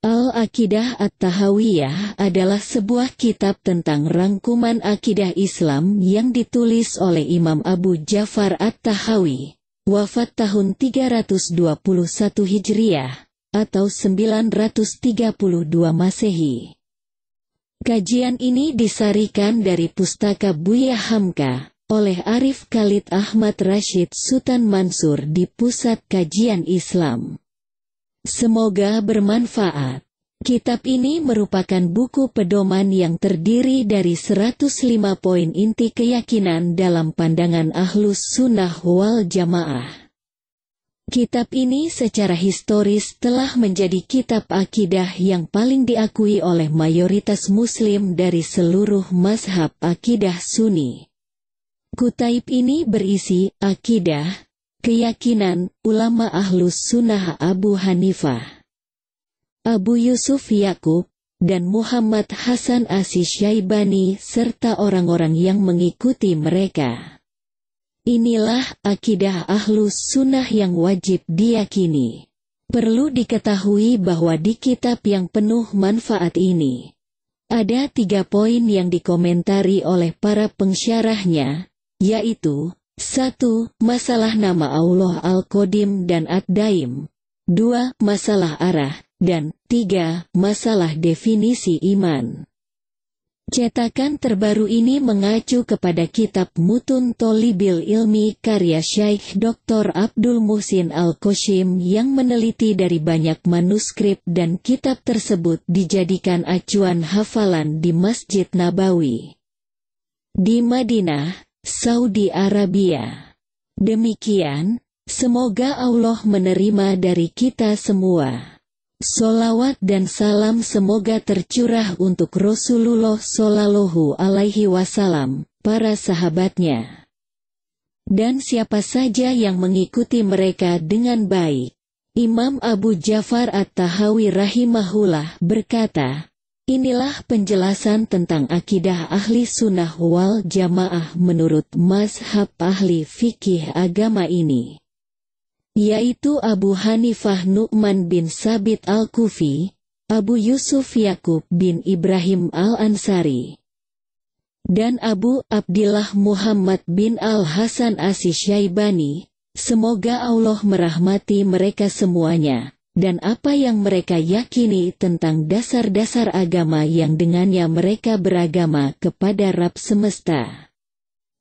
Al-Aqidah At-Tahawiyah adalah sebuah kitab tentang rangkuman akidah Islam yang ditulis oleh Imam Abu Ja'far At-Tahawi, wafat tahun 321 Hijriah, atau 932 Masehi. Kajian ini disarikan dari pustaka Buya Hamka, oleh Arif Khalid Ahmad Rashid Sultan Mansur di Pusat Kajian Islam. Semoga bermanfaat. Kitab ini merupakan buku pedoman yang terdiri dari 105 poin inti keyakinan dalam pandangan Ahlus Sunnah wal Jamaah. Kitab ini secara historis telah menjadi kitab akidah yang paling diakui oleh mayoritas muslim dari seluruh mazhab akidah sunni. Kutaib ini berisi akidah, Keyakinan ulama Ahlus Sunnah Abu Hanifah, Abu Yusuf Yakub, dan Muhammad Hasan Asis Syaibani serta orang-orang yang mengikuti mereka. Inilah akidah Ahlus Sunnah yang wajib diyakini. Perlu diketahui bahwa di kitab yang penuh manfaat ini, ada tiga poin yang dikomentari oleh para pengsyarahnya, yaitu, 1. Masalah nama Allah Al-Qadim dan Ad-Daim. 2. Masalah arah, dan 3. Masalah definisi iman. Cetakan terbaru ini mengacu kepada kitab Mutun Tolibil Ilmi karya Syaikh Dr. Abdul Muhsin al qashim yang meneliti dari banyak manuskrip dan kitab tersebut dijadikan acuan hafalan di Masjid Nabawi. Di Madinah, Saudi Arabia. Demikian, semoga Allah menerima dari kita semua. Solawat dan salam semoga tercurah untuk Rasulullah Shallallahu Alaihi Wasallam, para sahabatnya, dan siapa saja yang mengikuti mereka dengan baik. Imam Abu Jafar At-Tahawi rahimahullah berkata, Inilah penjelasan tentang akidah ahli sunnah wal jamaah menurut mazhab ahli fikih agama ini. Yaitu Abu Hanifah Nu'man bin Sabit al-Kufi, Abu Yusuf Yakub bin Ibrahim al-Ansari, dan Abu Abdillah Muhammad bin al-Hasan Syaibani, semoga Allah merahmati mereka semuanya dan apa yang mereka yakini tentang dasar-dasar agama yang dengannya mereka beragama kepada Rab semesta.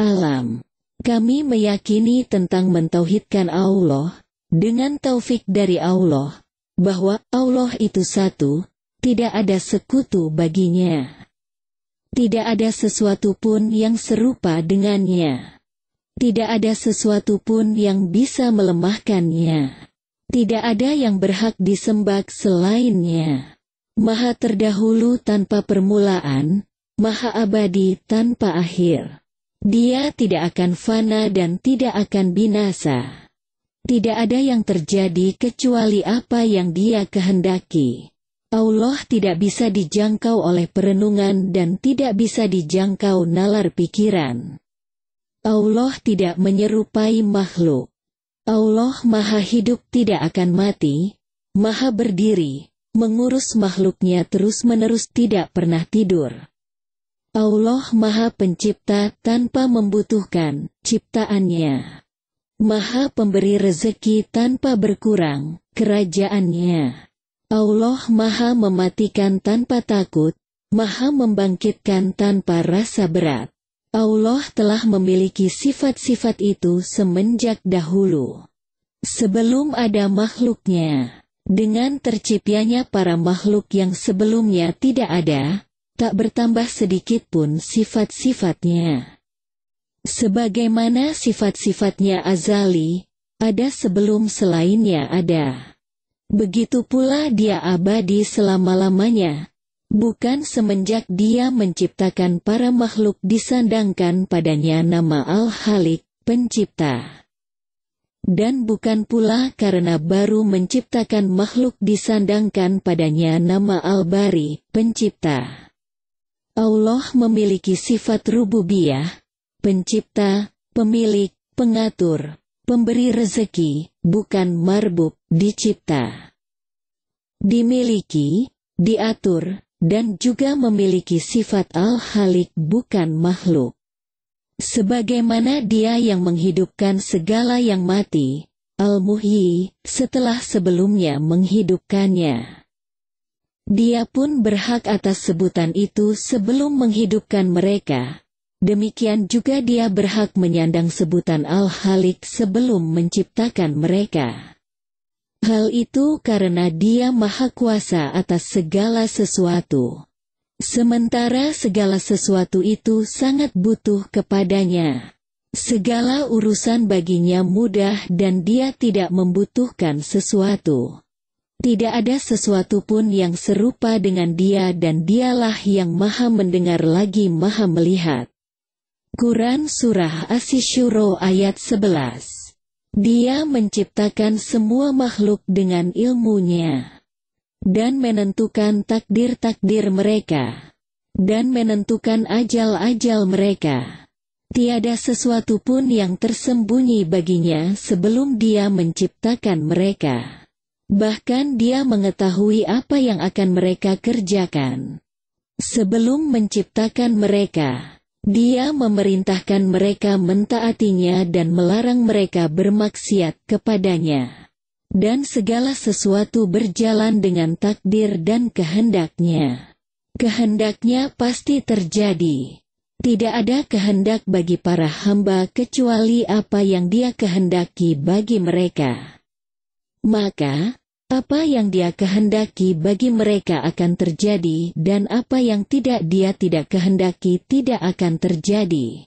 Alam, kami meyakini tentang mentauhidkan Allah, dengan taufik dari Allah, bahwa Allah itu satu, tidak ada sekutu baginya. Tidak ada sesuatu pun yang serupa dengannya. Tidak ada sesuatu pun yang bisa melemahkannya tidak ada yang berhak disembah selainnya. Maha terdahulu tanpa permulaan, maha abadi tanpa akhir. Dia tidak akan fana dan tidak akan binasa. Tidak ada yang terjadi kecuali apa yang dia kehendaki. Allah tidak bisa dijangkau oleh perenungan dan tidak bisa dijangkau nalar pikiran. Allah tidak menyerupai makhluk. Allah maha hidup tidak akan mati, maha berdiri, mengurus makhluknya terus-menerus tidak pernah tidur. Allah maha pencipta tanpa membutuhkan ciptaannya. Maha pemberi rezeki tanpa berkurang, kerajaannya. Allah maha mematikan tanpa takut, maha membangkitkan tanpa rasa berat. Allah telah memiliki sifat-sifat itu semenjak dahulu. Sebelum ada makhluknya, dengan terciptanya para makhluk yang sebelumnya tidak ada, tak bertambah sedikit pun sifat-sifatnya. Sebagaimana sifat-sifatnya azali, ada sebelum selainnya ada. Begitu pula dia abadi selama-lamanya, Bukan semenjak dia menciptakan para makhluk disandangkan padanya nama Al-Halik, pencipta. Dan bukan pula karena baru menciptakan makhluk disandangkan padanya nama Al-Bari, pencipta. Allah memiliki sifat rububiyah, pencipta, pemilik, pengatur, pemberi rezeki, bukan marbub, dicipta. Dimiliki, diatur, dan juga memiliki sifat al-halik bukan makhluk. Sebagaimana dia yang menghidupkan segala yang mati, al-muhyi, setelah sebelumnya menghidupkannya. Dia pun berhak atas sebutan itu sebelum menghidupkan mereka. Demikian juga dia berhak menyandang sebutan al-halik sebelum menciptakan mereka. Hal itu karena dia maha kuasa atas segala sesuatu. Sementara segala sesuatu itu sangat butuh kepadanya. Segala urusan baginya mudah dan dia tidak membutuhkan sesuatu. Tidak ada sesuatu pun yang serupa dengan dia dan dialah yang maha mendengar lagi maha melihat. Quran Surah Asy-Syura ayat 11 dia menciptakan semua makhluk dengan ilmunya dan menentukan takdir-takdir mereka, dan menentukan ajal-ajal mereka. Tiada sesuatu pun yang tersembunyi baginya sebelum dia menciptakan mereka. Bahkan dia mengetahui apa yang akan mereka kerjakan. Sebelum menciptakan mereka, dia memerintahkan mereka mentaatinya dan melarang mereka bermaksiat kepadanya. Dan segala sesuatu berjalan dengan takdir dan kehendaknya. Kehendaknya pasti terjadi. Tidak ada kehendak bagi para hamba kecuali apa yang dia kehendaki bagi mereka. Maka, apa yang dia kehendaki bagi mereka akan terjadi dan apa yang tidak dia tidak kehendaki tidak akan terjadi.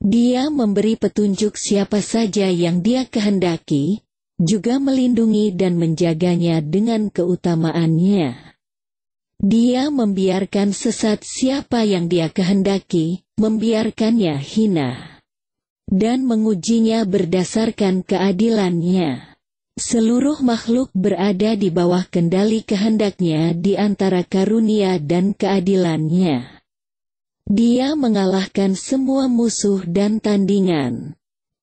Dia memberi petunjuk siapa saja yang dia kehendaki, juga melindungi dan menjaganya dengan keutamaannya. Dia membiarkan sesat siapa yang dia kehendaki, membiarkannya hina, dan mengujinya berdasarkan keadilannya. Seluruh makhluk berada di bawah kendali kehendaknya di antara karunia dan keadilannya. Dia mengalahkan semua musuh dan tandingan.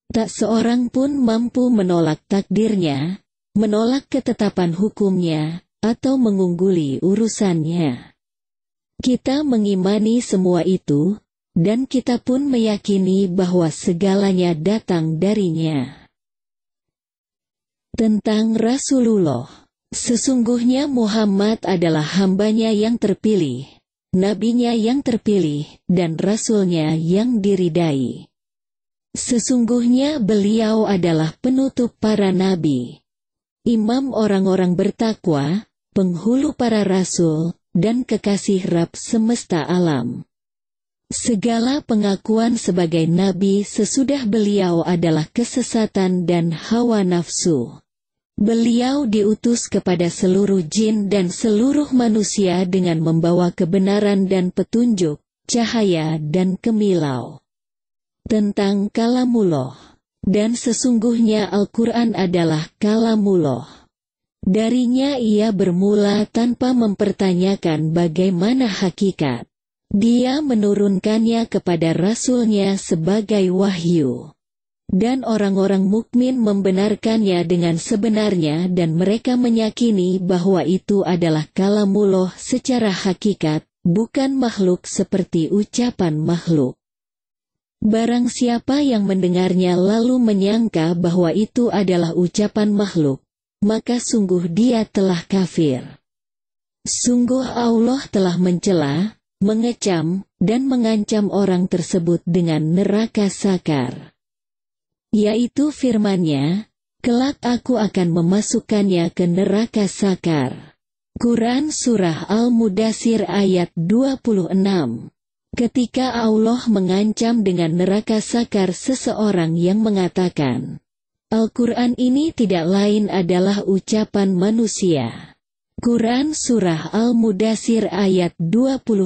Tak seorang pun mampu menolak takdirnya, menolak ketetapan hukumnya, atau mengungguli urusannya. Kita mengimani semua itu, dan kita pun meyakini bahwa segalanya datang darinya tentang Rasulullah. Sesungguhnya Muhammad adalah hambanya yang terpilih, nabinya yang terpilih, dan rasulnya yang diridai. Sesungguhnya beliau adalah penutup para nabi, imam orang-orang bertakwa, penghulu para rasul, dan kekasih Rab semesta alam. Segala pengakuan sebagai nabi sesudah beliau adalah kesesatan dan hawa nafsu. Beliau diutus kepada seluruh jin dan seluruh manusia dengan membawa kebenaran dan petunjuk, cahaya dan kemilau. Tentang Kalamullah Dan sesungguhnya Al-Quran adalah Kalamullah. Darinya ia bermula tanpa mempertanyakan bagaimana hakikat. Dia menurunkannya kepada rasulnya sebagai wahyu. Dan orang-orang mukmin membenarkannya dengan sebenarnya dan mereka menyakini bahwa itu adalah kalamullah secara hakikat, bukan makhluk seperti ucapan makhluk. Barang siapa yang mendengarnya lalu menyangka bahwa itu adalah ucapan makhluk, maka sungguh dia telah kafir. Sungguh Allah telah mencela, mengecam, dan mengancam orang tersebut dengan neraka sakar. Yaitu firmannya, Kelak aku akan memasukkannya ke neraka sakar. Quran Surah Al-Mudasir ayat 26 Ketika Allah mengancam dengan neraka sakar seseorang yang mengatakan, Al-Quran ini tidak lain adalah ucapan manusia. Quran Surah Al-Mudasir ayat 25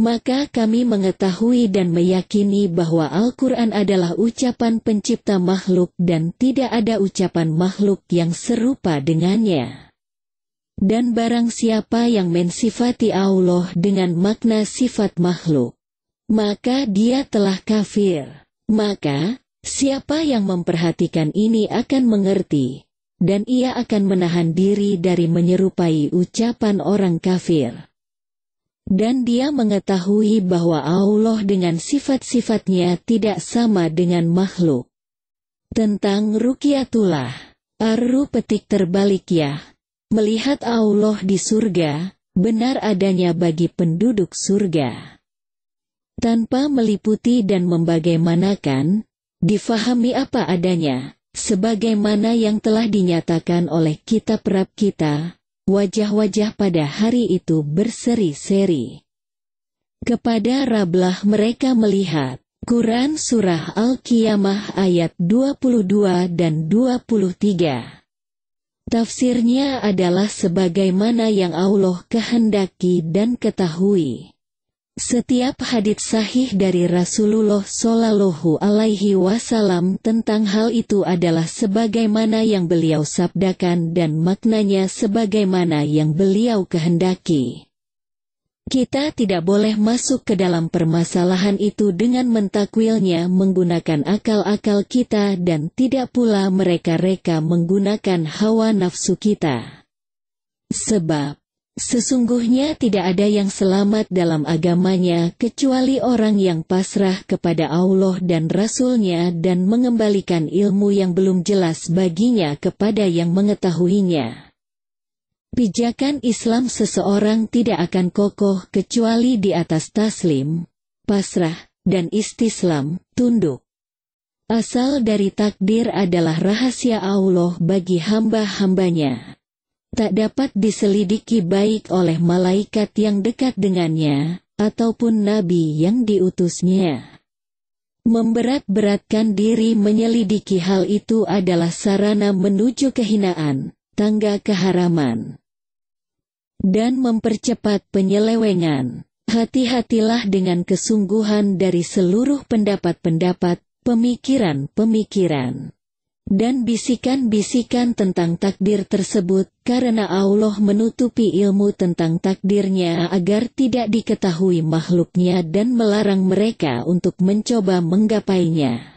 Maka kami mengetahui dan meyakini bahwa Al-Quran adalah ucapan pencipta makhluk dan tidak ada ucapan makhluk yang serupa dengannya. Dan barang siapa yang mensifati Allah dengan makna sifat makhluk, maka dia telah kafir. Maka, siapa yang memperhatikan ini akan mengerti dan ia akan menahan diri dari menyerupai ucapan orang kafir. Dan dia mengetahui bahwa Allah dengan sifat-sifatnya tidak sama dengan makhluk. Tentang Rukiatullah, Arru petik terbalik ya, melihat Allah di surga, benar adanya bagi penduduk surga. Tanpa meliputi dan membagaimanakan, difahami apa adanya, Sebagaimana yang telah dinyatakan oleh kitab rab kita, wajah-wajah pada hari itu berseri-seri. Kepada Rablah mereka melihat, Quran Surah Al-Qiyamah ayat 22 dan 23. Tafsirnya adalah sebagaimana yang Allah kehendaki dan ketahui. Setiap hadits sahih dari Rasulullah Shallallahu Alaihi Wasallam tentang hal itu adalah sebagaimana yang beliau sabdakan dan maknanya sebagaimana yang beliau kehendaki. Kita tidak boleh masuk ke dalam permasalahan itu dengan mentakwilnya menggunakan akal-akal kita dan tidak pula mereka-reka menggunakan hawa nafsu kita. Sebab, Sesungguhnya tidak ada yang selamat dalam agamanya kecuali orang yang pasrah kepada Allah dan Rasulnya dan mengembalikan ilmu yang belum jelas baginya kepada yang mengetahuinya. Pijakan Islam seseorang tidak akan kokoh kecuali di atas taslim, pasrah, dan istislam, tunduk. Asal dari takdir adalah rahasia Allah bagi hamba-hambanya tak dapat diselidiki baik oleh malaikat yang dekat dengannya, ataupun nabi yang diutusnya. Memberat-beratkan diri menyelidiki hal itu adalah sarana menuju kehinaan, tangga keharaman, dan mempercepat penyelewengan. Hati-hatilah dengan kesungguhan dari seluruh pendapat-pendapat, pemikiran-pemikiran dan bisikan-bisikan tentang takdir tersebut, karena Allah menutupi ilmu tentang takdirnya agar tidak diketahui makhluknya dan melarang mereka untuk mencoba menggapainya.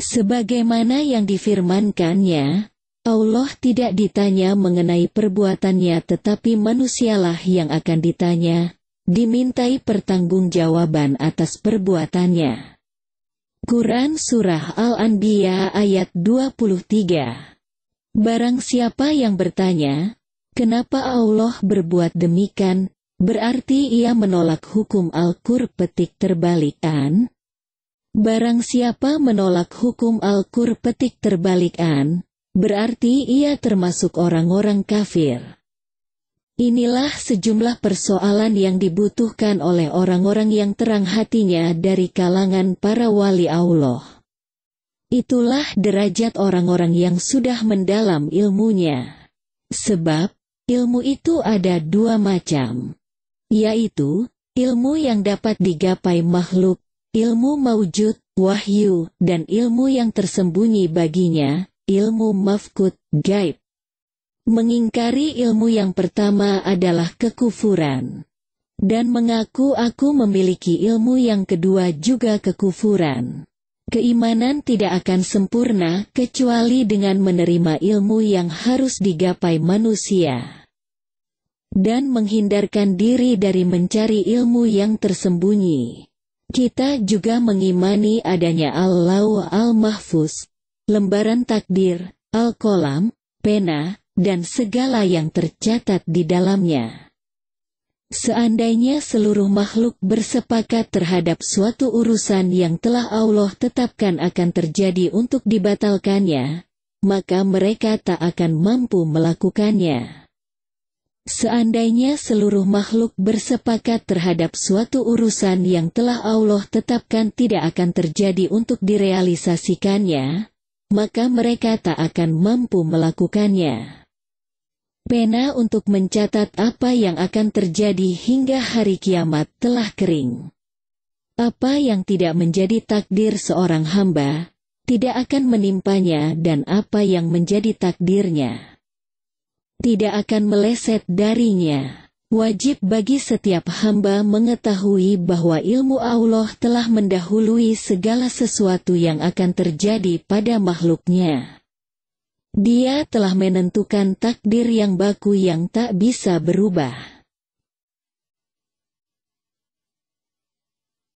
Sebagaimana yang difirmankannya, Allah tidak ditanya mengenai perbuatannya tetapi manusialah yang akan ditanya, dimintai pertanggungjawaban atas perbuatannya. Quran Surah Al-Anbiya ayat 23 Barang siapa yang bertanya, kenapa Allah berbuat demikian, berarti ia menolak hukum Al-Qur petik terbalikan. Barang siapa menolak hukum Al-Qur petik terbalikan, berarti ia termasuk orang-orang kafir. Inilah sejumlah persoalan yang dibutuhkan oleh orang-orang yang terang hatinya dari kalangan para wali Allah. Itulah derajat orang-orang yang sudah mendalam ilmunya. Sebab, ilmu itu ada dua macam. Yaitu, ilmu yang dapat digapai makhluk, ilmu maujud, wahyu, dan ilmu yang tersembunyi baginya, ilmu mafkut, gaib. Mengingkari ilmu yang pertama adalah kekufuran. Dan mengaku aku memiliki ilmu yang kedua juga kekufuran. Keimanan tidak akan sempurna kecuali dengan menerima ilmu yang harus digapai manusia. Dan menghindarkan diri dari mencari ilmu yang tersembunyi. Kita juga mengimani adanya Allah Al-Mahfuz, lembaran takdir, Al-Kolam, pena, dan segala yang tercatat di dalamnya. Seandainya seluruh makhluk bersepakat terhadap suatu urusan yang telah Allah tetapkan akan terjadi untuk dibatalkannya, maka mereka tak akan mampu melakukannya. Seandainya seluruh makhluk bersepakat terhadap suatu urusan yang telah Allah tetapkan tidak akan terjadi untuk direalisasikannya, maka mereka tak akan mampu melakukannya. Pena untuk mencatat apa yang akan terjadi hingga hari kiamat telah kering. Apa yang tidak menjadi takdir seorang hamba, tidak akan menimpanya dan apa yang menjadi takdirnya. Tidak akan meleset darinya. Wajib bagi setiap hamba mengetahui bahwa ilmu Allah telah mendahului segala sesuatu yang akan terjadi pada makhluknya. Dia telah menentukan takdir yang baku yang tak bisa berubah.